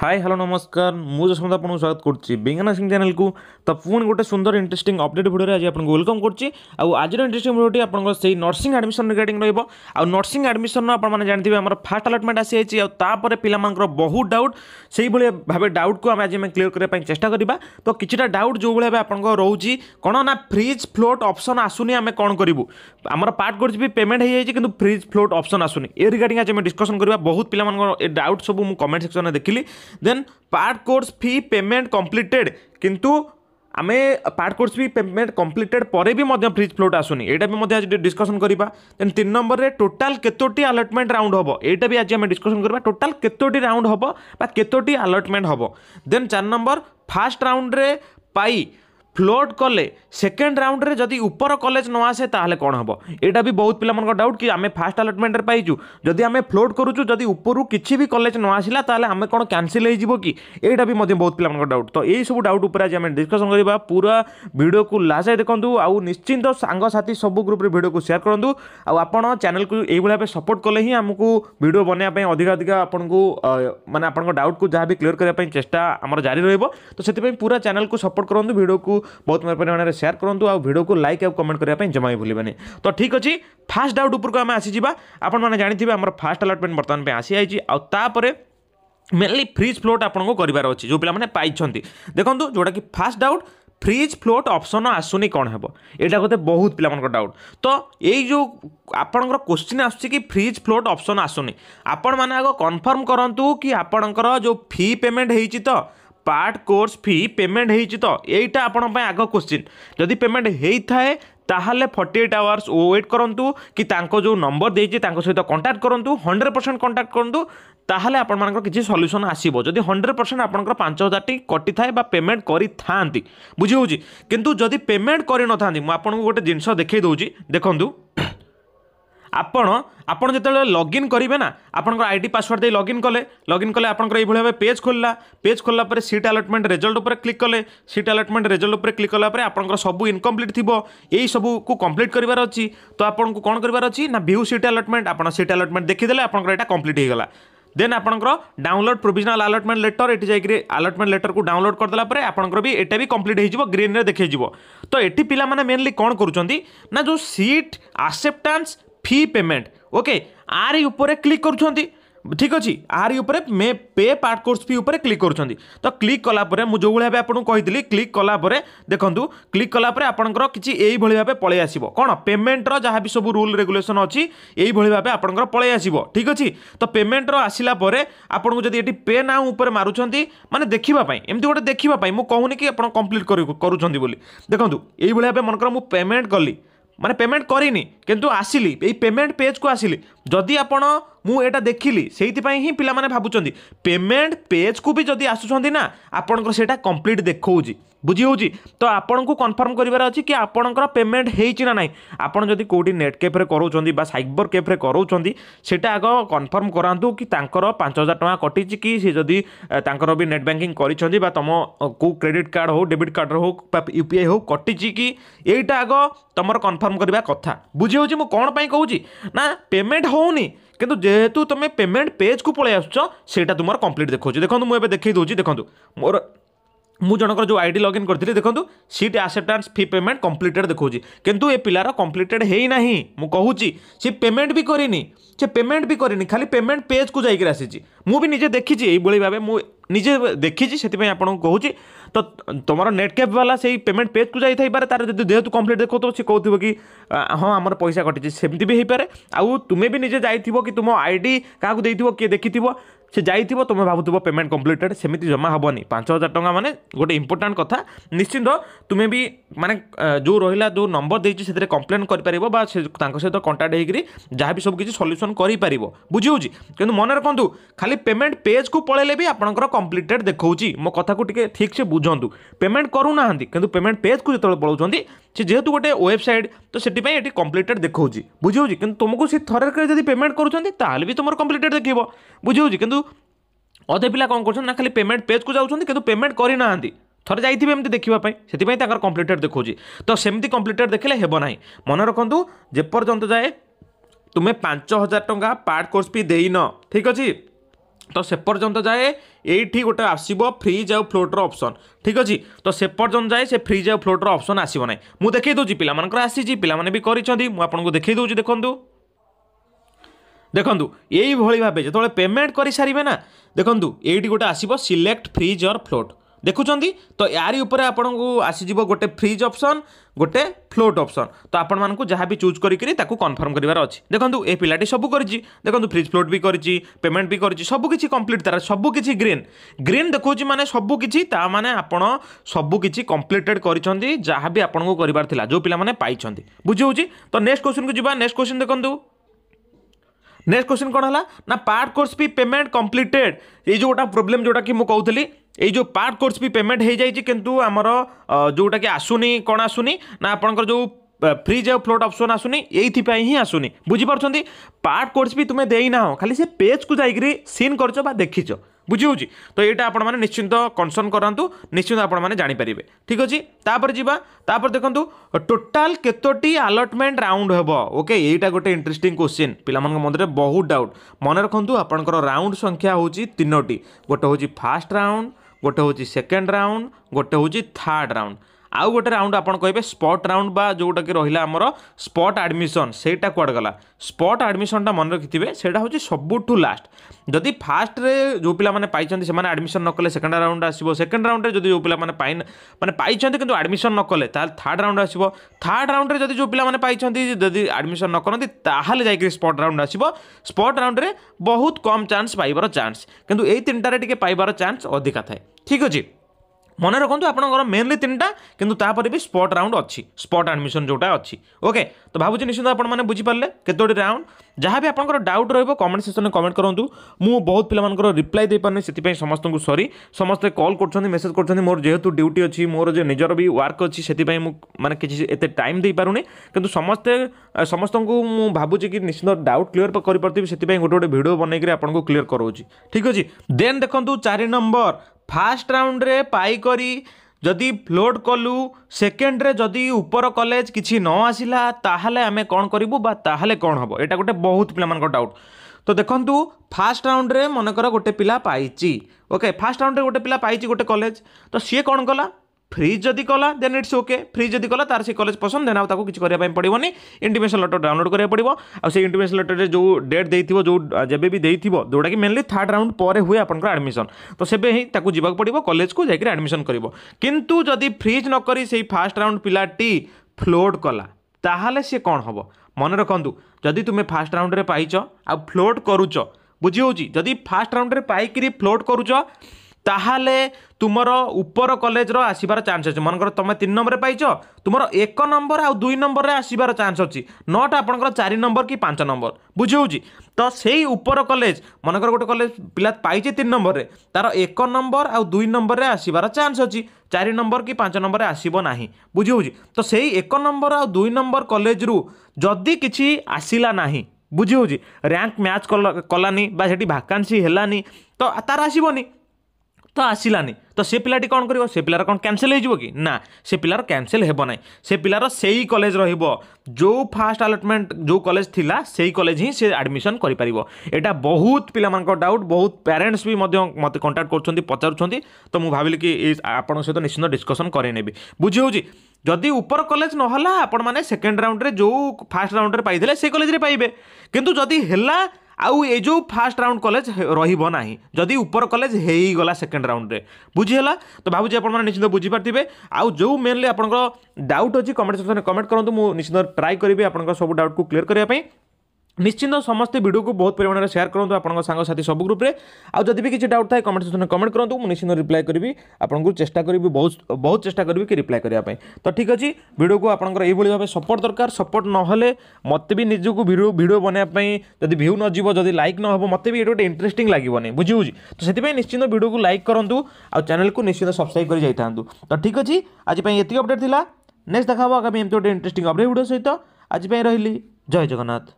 high hello ନମସ୍କାର ମୁଁ ଯଶମନ୍ତ ଆପଣଙ୍କୁ ସ୍ୱାଗତ କରୁଛି ବେଙ୍ଗନା ସିଂ ଚ୍ୟାନେଲକୁ ତ ପୁଣି ଗୋଟେ ସୁନ୍ଦର ଇଣ୍ଟରେଷ୍ଟିଂ ଅପଡେଟ୍ ଭିଡ଼ିଓରେ ଆଜି ଆପଣଙ୍କୁ ୱେଲକମ୍ କରୁଛି ଆଉ ଆଜିର ଇଣ୍ଟରେଷ୍ଟିଂ ଭିଡ଼ିଓଟି ଆପଣଙ୍କ ସେଇ ନର୍ସିଂ ଆଡ଼ମିସନ୍ ରିଗାର୍ଡିଂ ରହିବ ଆଉ ନର୍ସିଂ ଆଡ଼ମିସନ୍ର ଆପଣମାନେ ଜାଣିଥିବେ ଆମର ଫାଷ୍ଟ ଆଲଟମେଣ୍ଟ ଆସିଯାଇଛି ଆଉ ତାପରେ ପିଲାମାନଙ୍କର ବହୁତ ଡାଉଟ୍ ସେଇଭଳି ଭାବେ ଡାଉଟ୍କୁ ଆମେ ଆଜି ଆମେ କ୍ଲିୟର କରିବା ପାଇଁ ଚେଷ୍ଟା କରିବା ତ କିଛିଟା ଡାଉଟ୍ ଯେଉଁଭଳି ଭାବେ ଆପଣଙ୍କ ରହୁଛି କ'ଣ ନା ଫ୍ରିଜ୍ ଫ୍ଲୋଟ୍ ଅପସନ୍ ଆସୁନି ଆମେ କ'ଣ କରିବୁ ଆମର ପାର୍ଟ କରିଛି ବି ପେମେଣ୍ଟ ହେଇଯାଇଛି କିନ୍ତୁ ଫ୍ରିଜ୍ ଫ୍ଲୋଟ୍ ଅପସନ୍ ଆସୁନି ଏ ରିଗାର୍ଡିଂ ଆଜି ଆମେ ଡିସ୍କସନ୍ କରିବା ବହୁତ ପିଲାମାନଙ୍କର ଏ ଡାଉଟ୍ ସବୁ ମୁଁ କମେଣ୍ଟ ସେକ୍ସନରେ ଦେଖିଲି then part course fee payment completed किंतु आम part course fee payment completed पर भी फ्रिज फ्लोट आसुनी यहाँ भी आज डिस्कसन करवा देन तीन नंबर में टोटाल केतोटी आलटमेंट राउंड हम यहाँ भी आज आम डिस्कसन करवा टोटाल केतोटी राउंड हम कतोटी आलटमेंट हम देन चार नंबर फास्ट राउंड रे पाई फ्लोट कले सेकेंड राउंड में जदि उपर कलेज न आसे तो कौन हम यहाँ भी बहुत पिला डाउट कि आम फास्ट आलटमेंट पाइचु जदि आम फ्लोट करुचु जदि उपरू कि भी कलेज न आसला तो आम कौन क्यासल हो यहाँ भी बहुत पिला डाउट तो यही सब डाउट पर आज आम डिस्कसन करवा पूरा भिड को लास्ट देखूँ आउ निश्चिंत सांगसाथी सब ग्रुप भिड को सेयार करूँ आउ आप चेल को यही भाव सपोर्ट कले ही आमको भिड बनवाई अधिक अधिक आप मैंने डाउट को जहाँ भी क्लीयर करने चेस्टा जारी रोक तो से पूरा चेल को सपोर्ट करूँ भिड को बहुत परिमाण में सेयार करूँ आड़ को लाइक आ कमेंट करने जमा भी भूलने तो ठीक अच्छे फास्ट डाउट उपर आम आसी आपंथे आम फास्ट अलटमेंट बर्तमान आसी आईपर मेनली फ्रिज फ्लोट आपार अच्छे जो पे पाई देखो जोटा कि first doubt freeze float option आसुनी कौन है यहाँ गोटे बहुत पिला डाउट तो यो आप क्वेश्चन कि फ्रिज फ्लोट अप्सन आसुनी आपण मैंने आगे कनफर्म करूँ कि आपण जो फी पेमेंट होती तो পার্ট কোর্স ফি পেমেন্ট হয়েছি তো এইটা আপনার আগ কোশ্চিন যদি পেমেন্ট হয়ে থাকে তাহলে ফর্টি এইট আওয়ার্স ওয়েট করতু কি তাঙ্ক যে নম্বর দিয়েছি তাঙ্ক সহ কন্টাক্ট করতু হন্ড্রেড পরসেন্ট কন্টাক্ট করতু তাহলে আপনার কিছু সল্যুসন আসব যদি হন্ড্রেড পরসেন্ট আপনার পাঁচ হাজার টি কটি থাকে বা পেমেন্ট করে থাকে বুঝি হচ্ছে কিন্তু যদি পেমেন্ট করে নথাতে আপনার গোটে জিনিস দেখাই দেছি দেখুন ଆପଣ ଆପଣ ଯେତେବେଳେ ଲଗ୍ଇନ୍ କରିବେ ନା ଆପଣଙ୍କର ଆଇ ଡ଼ି ପାସୱାର୍ଡ଼ ଦେଇ ଲଗ୍ଇନ୍ କଲେ ଲଗ୍ଇନ୍ କଲେ ଆପଣଙ୍କର ଏଇଭଳି ଭାବେ ପେଜ୍ ଖୋଲିଲା ପେଜ୍ ଖୋଲିଲା ପରେ ସିଟ୍ ଆଲଟମେଣ୍ଟ ରେଜଲ୍ଟ ଉପରେ କ୍ଲିକ୍ କଲେ ସିଟ୍ ଆଲଟମେଣ୍ଟ ରେଜଲ୍ଟ ଉପରେ କ୍ଲିକ୍ କଲା ପରେ ଆପଣଙ୍କର ସବୁ ଇନକମ୍ପ୍ଲିଟ୍ ଥିବ ଏଇ ସବୁକୁ କମ୍ପ୍ଲିଟ୍ କରିବାର ଅଛି ତ ଆପଣଙ୍କୁ କ'ଣ କରିବାର ଅଛି ନା ଭ୍ୟୁ ସିଟ୍ ଆଲଟମେଣ୍ଟ ଆପଣ ସିଟ୍ ଆଲଟମେଣ୍ଟ ଦେଖିଦେଲେ ଆପଣଙ୍କର ଏଇଟା କମ୍ପ୍ଲିଟ୍ ହୋଇଗଲା ଦେନ୍ ଆପଣଙ୍କର ଡାଉନଲୋଡ଼ ପ୍ରୋଭିଜନାଲ ଆଲଟମେଣ୍ଟ ଲେଟର ଏଠି ଯାଇକି ଆଲଟମେଣ୍ଟ ଲେଟରକୁ ଡାଉନଲୋଡ଼ କରିଦେଲା ପରେ ଆପଣଙ୍କର ବି ଏଇଟା ବି କମ୍ପ୍ଲିଟ୍ ହୋଇଯିବ ଗ୍ରୀନ୍ରେ ଦେଖାଇଯିବ ତ ଏଠି ପିଲାମାନେ ମେନଲି କ'ଣ କରୁଛନ୍ତି ନା ଯେଉଁ seat acceptance fee payment okay আরি উপরে ক্লিক করছেন ঠিক ଅଛି ଆରି ଉପରେ ମେ ପେ ପାର୍ଟ କୋର୍ସ ଫି ଉପରେ କ୍ଲିକ୍ କରୁଛନ୍ତି ତ କ୍ଲିକ୍ କଲାପରେ ମୁଁ ଯେଉଁଭଳି ଭାବେ ଆପଣଙ୍କୁ କହିଥିଲି କ୍ଲିକ୍ କଲାପରେ ଦେଖନ୍ତୁ କ୍ଲିକ୍ କଲାପରେ ଆପଣଙ୍କର କିଛି ଏଇଭଳି ଭାବେ ପଳେଇ ଆସିବ କ'ଣ ପେମେଣ୍ଟର ଯାହା ବି ସବୁ ରୁଲ୍ ରେଗୁଲେସନ୍ ଅଛି ଏଇଭଳି ଭାବେ ଆପଣଙ୍କର ପଳେଇ ଆସିବ ଠିକ୍ ଅଛି ତ ପେମେଣ୍ଟର ଆସିଲା ପରେ ଆପଣଙ୍କୁ ଯଦି ଏଠି ପେ ନାଁ ଉପରେ ମାରୁଛନ୍ତି ମାନେ ଦେଖିବା ପାଇଁ ଏମିତି ଗୋଟେ ଦେଖିବା ପାଇଁ ମୁଁ କହୁନି କି ଆପଣ କମ୍ପ୍ଲିଟ୍ କରୁଛନ୍ତି ବୋଲି ଦେଖନ୍ତୁ ଏଇଭଳି ଭାବେ ମନେକର ମୁଁ ପେମେଣ୍ଟ କଲି মানে পেমেন্ট করিনি কিন্তু আসিলি এই পেমেন্ট পেজକୁ ଆସିଲି ଯଦି ଆପଣ ମୁଁ ଏଇଟା ଦେଖିଲି ସେଇଥିପାଇଁ ହିଁ ପିଲାମାନେ ଭାବୁଛନ୍ତି ପେମେଣ୍ଟ ପେଜକୁ ବି ଯଦି ଆସୁଛନ୍ତି ନା ଆପଣଙ୍କର ସେଇଟା କମ୍ପ୍ଲିଟ୍ ଦେଖାଉଛି ବୁଝିହେଉଛି ତ ଆପଣଙ୍କୁ କନଫର୍ମ କରିବାର ଅଛି କି ଆପଣଙ୍କର ପେମେଣ୍ଟ ହେଇଛି ନା ନାହିଁ ଆପଣ ଯଦି କେଉଁଠି ନେଟ୍ କେଫ୍ରେ କରାଉଛନ୍ତି ବା ସାଇବର କେଫ୍ରେ କରାଉଛନ୍ତି ସେଇଟା ଆଗ କନଫର୍ମ କରାନ୍ତୁ କି ତାଙ୍କର ପାଞ୍ଚ ହଜାର ଟଙ୍କା କଟିଛି କି ସେ ଯଦି ତାଙ୍କର ବି ନେଟ୍ ବ୍ୟାଙ୍କିଂ କରିଛନ୍ତି ବା ତୁମ କେଉଁ କ୍ରେଡ଼ିଟ୍ କାର୍ଡ଼ ହେଉ ଡେବିଟ୍ କାର୍ଡ଼ର ହେଉ ବା ୟୁ ପି ଆଇ ହେଉ କଟିଛି କି ଏଇଟା ଆଗ ତୁମର କନଫର୍ମ କରିବା କଥା ବୁଝିହେଉଛି ମୁଁ କ'ଣ ପାଇଁ କହୁଛି ନା ପେମେଣ୍ଟ ହେଉନି କିନ୍ତୁ ଯେହେତୁ ତୁମେ ପେମେଣ୍ଟ ପେଜ୍କୁ ପଳାଇ ଆସୁଛ ସେଇଟା ତୁମର କମ୍ପ୍ଲିଟ୍ ଦେଖାଉଛି ଦେଖନ୍ତୁ ମୁଁ ଏବେ ଦେଖାଇ ଦେଉଛି ଦେଖନ୍ତୁ ମୋର मुझर जो आई डी लगइन करी देखो seat acceptance fee payment completed देखा कितु ये पिलार कम्प्लीटेड होना मुझे सी पेमेंट भी करनी से पेमेंट भी करनी खाली पेमेंट पेज को जाकर आसी मुझे निजे देखी ये भाव मुझे নিজে দেখিছি ସେଥିପାଇଁ ଆପଣଙ୍କୁ କହୁଛି ତ ତୁମର ନେଟ୍ କ୍ୟାପ୍ ବାଲା ସେଇ ପେମେଣ୍ଟ ପେଜ୍କୁ ଯାଇଥାଇପାରେ ତା'ର ଯଦି ଯେହେତୁ କମ୍ପ୍ଲିଟ୍ ଦେଖାଉଥିବ ସେ କହୁଥିବ କି ହଁ ଆମର ପଇସା କଟିଛି ସେମିତି ବି ହେଇପାରେ ଆଉ ତୁମେ ବି ନିଜେ ଯାଇଥିବ କି ତୁମ ଆଇ ଡ଼ି କାହାକୁ ଦେଇଥିବ କିଏ ଦେଖିଥିବ ସେ ଯାଇଥିବ ତୁମେ ଭାବୁଥିବ ପେମେଣ୍ଟ କମ୍ପ୍ଲିଟେଡ଼ ସେମିତି ଜମା ହେବନି ପାଞ୍ଚ ହଜାର ଟଙ୍କା ମାନେ ଗୋଟେ ଇମ୍ପୋର୍ଟାଣ୍ଟ କଥା ନିଶ୍ଚିନ୍ତ ତୁମେ ବି ମାନେ ଯେଉଁ ରହିଲା ଯେଉଁ ନମ୍ବର ଦେଇଛି ସେଥିରେ କମ୍ପ୍ଲେନ୍ କରିପାରିବ ବା ସେ ତାଙ୍କ ସହିତ କଣ୍ଟାକ୍ଟ ହେଇକିରି ଯାହା ବି ସବୁ କିଛି ସଲ୍ୟୁସନ୍ କରିପାରିବ ବୁଝି ହେଉଛି କିନ୍ତୁ ମନେ ରଖନ୍ତୁ ଖାଲି ପେମେଣ୍ଟ ପେଜ୍କୁ ପଳେଇଲେ ବି ଆପଣଙ୍କର कंप्लीटेड देखा मो कथ ठीक से बुझुत पेमेंट करूना कि पेमेंट पेज को जो पढ़ाऊँ से जेहतु गोटे वेबसाइट तो से कम्प्लीटेड देखा बुझे कि तुमको सी थर जब पेमेंट करुँचे भी तुम कम्प्लीटेड देख बुझे कि अधे पिला कौन करना खाली पेमेंट पेज को जाऊँ पेमेंट करना थर जाइए एमती देखापी से कम्प्लीटेड देखो तो सेमती कम्प्लीटेड देखे हेबना मन रखुद जपर्यंत जाए तुम्हें पांच हजार टाँह पार्ट कोर्स भी देन ठीक अच्छे ତ ସେ ପର୍ଯ୍ୟନ୍ତ ଯାଏ ଏଇଠି ଗୋଟେ ଆସିବ ଫ୍ରିଜ୍ ଆଉ ଫ୍ଲୋଟ୍ର ଅପସନ୍ ଠିକ୍ ଅଛି ତ ସେ ପର୍ଯ୍ୟନ୍ତ ଯାଏ ସେ ଫ୍ରିଜ୍ ଆଉ ଫ୍ଲୋଟ୍ର ଅପସନ୍ ଆସିବ ନାହିଁ ମୁଁ ଦେଖାଇ ଦେଉଛି ପିଲାମାନଙ୍କର ଆସିଛି ପିଲାମାନେ ବି କରିଛନ୍ତି ମୁଁ ଆପଣଙ୍କୁ ଦେଖାଇ ଦେଉଛି ଦେଖନ୍ତୁ ଦେଖନ୍ତୁ ଏଇଭଳି ଭାବେ ଯେତେବେଳେ ପେମେଣ୍ଟ କରିସାରିବେ ନା ଦେଖନ୍ତୁ ଏଇଠି ଗୋଟେ ଆସିବ ସିଲେକ୍ଟ ଫ୍ରିଜ୍ ଅର୍ ଫ୍ଲୋଟ୍ ଦେଖୁଛନ୍ତି ତ ୟାରି ଉପରେ ଆପଣଙ୍କୁ ଆସିଯିବ ଗୋଟେ ଫ୍ରିଜ୍ ଅପସନ୍ ଗୋଟେ ଫ୍ଲୋଟ୍ ଅପସନ୍ ତ ଆପଣମାନଙ୍କୁ ଯାହା ବି ଚୁଜ୍ କରିକିରି ତାକୁ କନଫର୍ମ କରିବାର ଅଛି ଦେଖନ୍ତୁ ଏ ପିଲାଟି ସବୁ କରିଛି ଦେଖନ୍ତୁ ଫ୍ରିଜ୍ ଫ୍ଲୋଟ୍ ବି କରିଛି ପେମେଣ୍ଟ ବି କରିଛି ସବୁକିଛି କମ୍ପ୍ଲିଟ୍ ତା'ର ସବୁକିଛି ଗ୍ରୀନ୍ ଗ୍ରୀନ୍ ଦେଖାଉଛି ମାନେ ସବୁକିଛି ତା ମାନେ ଆପଣ ସବୁକିଛି କମ୍ପ୍ଲିଟେଡ଼୍ କରିଛନ୍ତି ଯାହା ବି ଆପଣଙ୍କୁ କରିବାର ଥିଲା ଯେଉଁ ପିଲାମାନେ ପାଇଛନ୍ତି ବୁଝି ହେଉଛି ତ ନେକ୍ସଟ କ୍ୱେଶ୍ଚିନ୍କୁ ଯିବା ନେକ୍ସଟ କ୍ୱେଶ୍ଚିନ୍ ଦେଖନ୍ତୁ ନେକ୍ସଟ କ୍ୱେଶ୍ଚିନ୍ କ'ଣ ହେଲା ନା ପାର୍ଟ କୋର୍ସ ବି ପେମେଣ୍ଟ କମ୍ପ୍ଲିଟେଡ଼୍ ଏଇ ଯେଉଁଟା ପ୍ରୋବ୍ଲେମ୍ ଯେଉଁଟାକି ମୁଁ କହୁଥିଲି ये जो पार्ट कोर्स भी पेमेंट हो जाए कितु आमर जोटा कि आसुनी कौन आसुनी ना आपंकर जो फ्रिज आ फ्लोट अप्सन आसुनी ये ही आसुनी बुझीपार पार्ट कोर्स भी तुम्हें देना खाली से पेज को जाकि सीन कर देखि बुझे तो ये आप निश्चिंत कनसर्न करूँ निश्चिंत आपणीपर ठीक अच्छे तापर जापर देखूँ टोटाल कतोटी आलटमेंट राउंड हे ओके यहीटा गोटे इंटरेस्टिंग क्वेश्चन पे मन बहुत डाउट मन रखुद आपंकर राउंड संख्या होनोटी गोटे हूँ फास्ट राउंड ଗୋଟେ ହେଉଛି ସେକେଣ୍ଡ ରାଉଣ୍ଡ ଗୋଟେ ହେଉଛି ଥାର୍ଡ଼ ରାଉଣ୍ଡ आउ गोटे राउंड आपे स्पट राउंड जोटा कि रहा आम स्पट आडमिशन से कड़े गला स्पट आडमिशनटा मन रखी थे से सब लास्ट जदि फास्ट्रे जो पिलाने से आडमिशन नक सेकेंड राउंड आसो सेकेंड राउंड जो पाने मैंने पाई कि आडमिशन नक थार्ड राउंड आसो थार्ड राउंड में जब जो पाने आडमिशन न करती ताल जाकर स्पट राउंड आसो स्पट राउंड में बहुत कम चान्स पाइबार चान्स कितु यही तीन टाइम पाइबार चान्स अधिका थाए ठीक अच्छे মনে রাখুন আপনার মেনলি তিনটা কিন্তু তাপরে বি স্পট রাউন্ড অছি স্পট আডমিশন যেটা অছি ওকে তো ভাবুছি নিশ্চিত আপনার মানে বুঝিপারে কতোটি রাউন্ড যা আপনার ডাউট রহব কমেন্ট সেকশনে কমেন্ট করতু মু বহু পিলামানকর রিপ্লাই দেইপারনি সেই সমস্ত সরি সমস্ত কল করছেন মেসেজ করছেন মোট যেহেতু ডিউটি অছি মোর যে নিজের বি ওয়ার্ক অছি সেপাই মানে কিছু এতে টাইম দিয়ে পুনি কিন্তু সমস্ত সমস্ত ভাবুছি কি নিশ্চিত ডাউট ক্লিয়ার করে পারি সেই গোটে গোটে ভিডিও বনাইকি আপনার ক্লিয়ার করছি ঠিক আছে দেন দেখুন চারি নম্বর ফার্স্ট ରାଉଣ୍ଡରେ ପାଇ କରି ଯଦି ଫ୍ଲୋଟ୍ କଲୁ ସେକେଣ୍ଡରେ ଯଦି ଉପର କଲେଜ କିଛି ନ ଆସିଲା ତାହେଲେ ଆମେ କ'ଣ କରିବୁ ବା ତାହେଲେ କ'ଣ ହେବ ଏଇଟା ଗୋଟେ ବହୁତ ପିଲାମାନଙ୍କର ଡାଉଟ୍ ତ ଦେଖନ୍ତୁ ଫାର୍ଷ୍ଟ ରାଉଣ୍ଡରେ ମନେକର ଗୋଟେ ପିଲା ପାଇଛି ଓକେ ଫାର୍ଷ୍ଟ ରାଉଣ୍ଡରେ ଗୋଟେ ପିଲା ପାଇଛି ଗୋଟେ କଲେଜ ତ ସିଏ କ'ଣ କଲା फ्रिज जदि कला देन इट्स ओके फ्रिज जदि कला तरह से कलेज पसंद देन आपको किसी करने पड़ोन इंटिमेसन लेटर डाउनलोड कराया पड़ो आ इंटिमेसन लेटर जो डेट दे जो जेबी भी देव जोटा कि मेनली थार्ड राउंड पर हुए आप एडमिशन तो से पड़ो कलेज को जाकर एडमिशन कर कितु जदि फ्रिज नक फास्ट राउंड पिलाटी फ्लोट कला ताल सी कौन हम मन रखु जदि तुम्हें फास्ट राउंड में पाइ आ फ्लोट करुच बुझी जदि फास्ट राउंड में पाइक फ्लोट करुच ତାହେଲେ ତୁମର ଉପର କଲେଜର ଆସିବାର ଚାନ୍ସ ଅଛି ମନେକର ତୁମେ ତିନି ନମ୍ବରରେ ପାଇଛ ତୁମର ଏକ ନମ୍ବର ଆଉ ଦୁଇ ନମ୍ବରରେ ଆସିବାର ଚାନ୍ସ ଅଛି ନଅଟା ଆପଣଙ୍କର ଚାରି ନମ୍ବର କି ପାଞ୍ଚ ନମ୍ବର ବୁଝିହେଉଛି ତ ସେଇ ଉପର କଲେଜ ମନେକର ଗୋଟେ କଲେଜ ପିଲା ପାଇଛି ତିନି ନମ୍ବରରେ ତା'ର ଏକ ନମ୍ବର ଆଉ ଦୁଇ ନମ୍ବରରେ ଆସିବାର ଚାନ୍ସ ଅଛି ଚାରି ନମ୍ବର କି ପାଞ୍ଚ ନମ୍ବରରେ ଆସିବ ନାହିଁ ବୁଝିହେଉଛି ତ ସେଇ ଏକ ନମ୍ବର ଆଉ ଦୁଇ ନମ୍ବର କଲେଜରୁ ଯଦି କିଛି ଆସିଲା ନାହିଁ ବୁঝি হচ্ছে র্যাঙ্ক ম্যাচ কলানি বা সেটি ভাকান্সি হেলানি তো তার আসবনি ତ ଆସିଲାନି ତ ସେ ପିଲାଟି କ'ଣ କରିବ ସେ ପିଲାର କ'ଣ କ୍ୟାନସେଲ୍ ହେଇଯିବ କି ନା ସେ ପିଲାର କ୍ୟାନସେଲ୍ ହେବ ନାହିଁ ସେ ପିଲାର ସେଇ କଲେଜ ରହିବ ଯେଉଁ ଫାଷ୍ଟ ଆଲଟମେଣ୍ଟ ଯେଉଁ କଲେଜ ଥିଲା ସେଇ କଲେଜ ହିଁ ସେ ଆଡ଼ମିସନ୍ କରିପାରିବ ଏଇଟା ବହୁତ ପିଲାମାନଙ୍କ ଡାଉଟ୍ ବହୁତ ପ୍ୟାରେଣ୍ଟସ୍ ବି ମଧ୍ୟ ମୋତେ କଣ୍ଟାକ୍ଟ କରୁଛନ୍ତି ପଚାରୁଛନ୍ତି ତ ମୁଁ ଭାବିଲି କି ଆପଣଙ୍କ ସହିତ ନିଶ୍ଚିନ୍ତ ଡିସ୍କସନ୍ କରେଇ ନେବି ବୁଝି ହେଉଛି ଯଦି ଉପର କଲେଜ ନହେଲା ଆପଣମାନେ ସେକେଣ୍ଡ ରାଉଣ୍ଡରେ ଯେଉଁ ଫାଷ୍ଟ ରାଉଣ୍ଡରେ ପାଇଥିଲେ ସେ କଲେଜରେ ପାଇବେ କିନ୍ତୁ ଯଦି ହେଲା ଆଉ ଏ ଯେଉଁ ଫାର୍ଷ୍ଟ ରାଉଣ୍ଡ କଲେଜ ରହିବ ନାହିଁ ଯଦି ଉପର କଲେଜ ହେଇଗଲା ସେକେଣ୍ଡ ରାଉଣ୍ଡରେ ବୁଝିହେଲା ତ ଭାବୁଛି ଆପଣମାନେ ନିଶ୍ଚିନ୍ତ ବୁଝିପାରିଥିବେ ଆଉ ଯେଉଁ ମେନ୍ଲି ଆପଣଙ୍କର ଡାଉଟ୍ ଅଛି କମେଣ୍ଟ ସେକ୍ସନରେ କମେଣ୍ଟ କରନ୍ତୁ ମୁଁ ନିଶ୍ଚିନ୍ତ ଟ୍ରାଏ କରିବି ଆପଣଙ୍କ ସବୁ ଡାଉଟ୍କୁ କ୍ଲିୟର କରିବା ପାଇଁ নিশ্চিন্ত সমস্তে ভিডিওকে বহুত পরিমাণে সেয়ার করতু আপনার সাংসাথী সব গ্রুপে আদি বি কিছু ডাউট থাকে কমেন্ট সেকশনে কমেন্ট করতু মু নিশ্চিন্ত রিপ্লাই করবি আপনার চেষ্টা করবি বহুত বহুত চেষ্টা করবি কি রিপ্লাই করা তো ঠিক আছে ভিডিওকে আপনার এইভাবে ভাবে সপোর্ট দরকার সপোর্ট নহলে মতো বি নিজকে ভিডিও ভিডিও বনাইবা যদি ভিউ নযিব যদি লাইক নহব মতো বি এটা গোটে ইন্টারেস্টিং লাগবনি বুঝি বুঝি তো সেই নিশ্চিন্ত ভিডিওকে লাইক করতু আচ্যানেলকে নিশ্চিন্ত সবসক্রাইব করে যাই তো ঠিক আছে আজ এত অপডেট লা নেক্সট দেখা হব আগামী এমতি গোটে ইন্টারেস্টিং অপডেট ভিডিও সহ আজ রহলি জয় জগন্নাথ